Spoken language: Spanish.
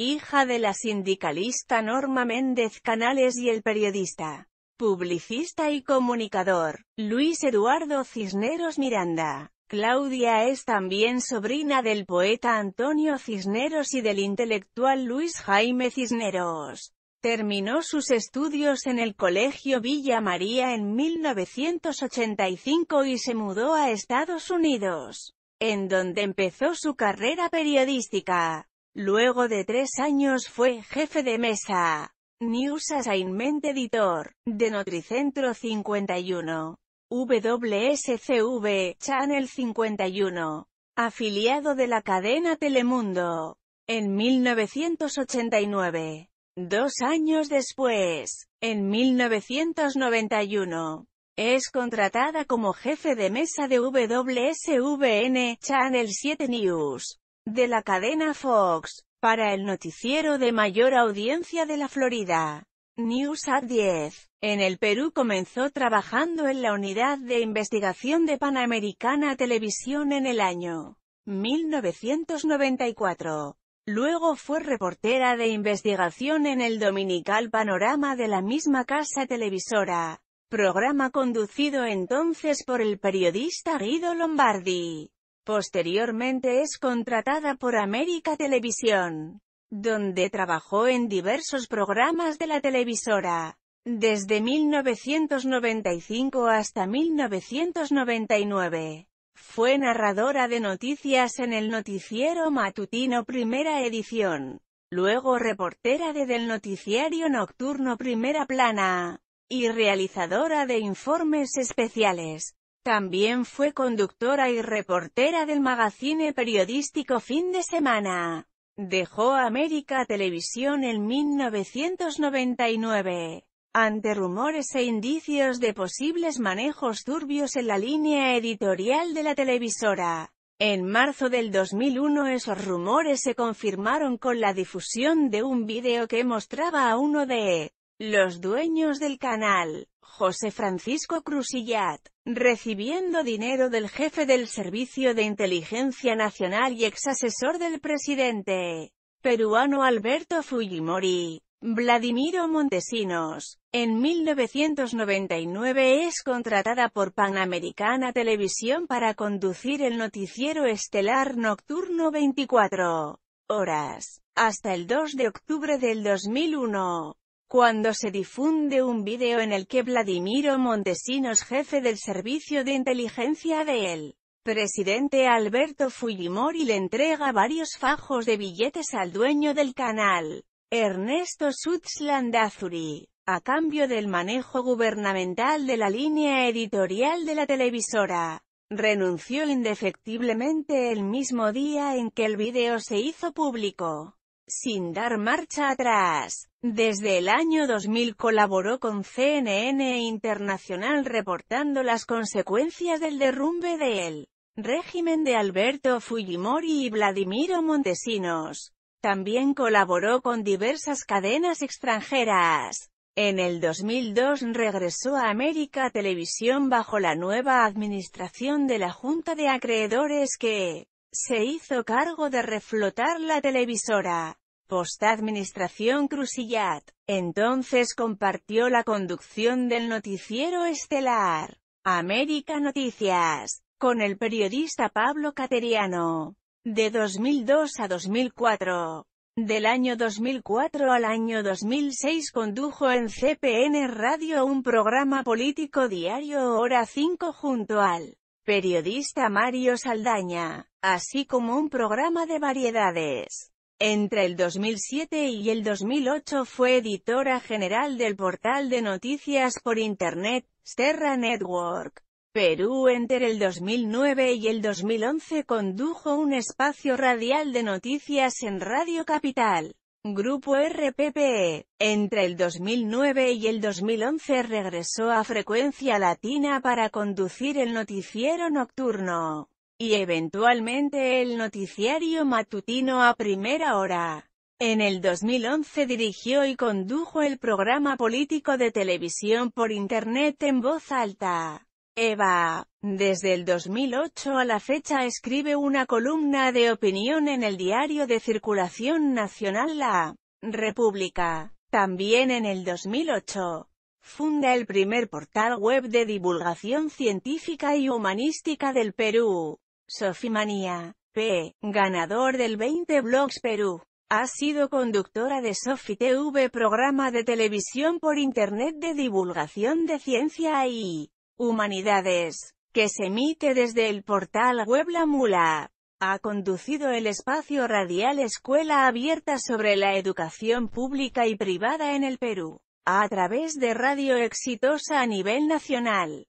Hija de la sindicalista Norma Méndez Canales y el periodista, publicista y comunicador, Luis Eduardo Cisneros Miranda. Claudia es también sobrina del poeta Antonio Cisneros y del intelectual Luis Jaime Cisneros. Terminó sus estudios en el Colegio Villa María en 1985 y se mudó a Estados Unidos, en donde empezó su carrera periodística. Luego de tres años fue jefe de mesa. News Assignment Editor, de Notricentro 51. WSCV, Channel 51. Afiliado de la cadena Telemundo. En 1989. Dos años después, en 1991, es contratada como jefe de mesa de WSVN Channel 7 News de la cadena Fox, para el noticiero de mayor audiencia de la Florida. News at 10. En el Perú comenzó trabajando en la unidad de investigación de Panamericana Televisión en el año 1994. Luego fue reportera de investigación en el Dominical Panorama de la misma casa televisora, programa conducido entonces por el periodista Guido Lombardi. Posteriormente es contratada por América Televisión, donde trabajó en diversos programas de la televisora, desde 1995 hasta 1999. Fue narradora de noticias en el noticiero matutino Primera Edición, luego reportera de del noticiario nocturno Primera Plana, y realizadora de informes especiales. También fue conductora y reportera del magazine periodístico Fin de Semana. Dejó América Televisión en 1999. Ante rumores e indicios de posibles manejos turbios en la línea editorial de la televisora, en marzo del 2001 esos rumores se confirmaron con la difusión de un vídeo que mostraba a uno de los dueños del canal, José Francisco Cruzillat, recibiendo dinero del jefe del Servicio de Inteligencia Nacional y exasesor del presidente peruano Alberto Fujimori, Vladimiro Montesinos, en 1999 es contratada por Panamericana Televisión para conducir el noticiero estelar nocturno 24 horas, hasta el 2 de octubre del 2001 cuando se difunde un vídeo en el que Vladimiro Montesinos jefe del servicio de inteligencia de él, presidente Alberto Fujimori le entrega varios fajos de billetes al dueño del canal, Ernesto azuri a cambio del manejo gubernamental de la línea editorial de la televisora. Renunció indefectiblemente el mismo día en que el video se hizo público sin dar marcha atrás. Desde el año 2000 colaboró con CNN Internacional reportando las consecuencias del derrumbe del régimen de Alberto Fujimori y Vladimiro Montesinos. También colaboró con diversas cadenas extranjeras. En el 2002 regresó a América Televisión bajo la nueva administración de la Junta de Acreedores que se hizo cargo de reflotar la televisora postadministración administración Entonces compartió la conducción del noticiero estelar, América Noticias, con el periodista Pablo Cateriano, de 2002 a 2004. Del año 2004 al año 2006 condujo en CPN Radio un programa político diario Hora 5 junto al periodista Mario Saldaña, así como un programa de variedades. Entre el 2007 y el 2008 fue editora general del portal de noticias por Internet, Sterra Network. Perú entre el 2009 y el 2011 condujo un espacio radial de noticias en Radio Capital. Grupo RPP. E. Entre el 2009 y el 2011 regresó a Frecuencia Latina para conducir el noticiero nocturno y eventualmente el noticiario matutino a primera hora. En el 2011 dirigió y condujo el programa político de televisión por Internet en voz alta. Eva, desde el 2008 a la fecha escribe una columna de opinión en el diario de circulación nacional La República. También en el 2008, funda el primer portal web de divulgación científica y humanística del Perú. Manía, P., ganador del 20 Blogs Perú. Ha sido conductora de Sofi TV, programa de televisión por Internet de divulgación de ciencia y humanidades, que se emite desde el portal web La Mula. Ha conducido el espacio radial Escuela Abierta sobre la educación pública y privada en el Perú, a través de Radio Exitosa a nivel nacional.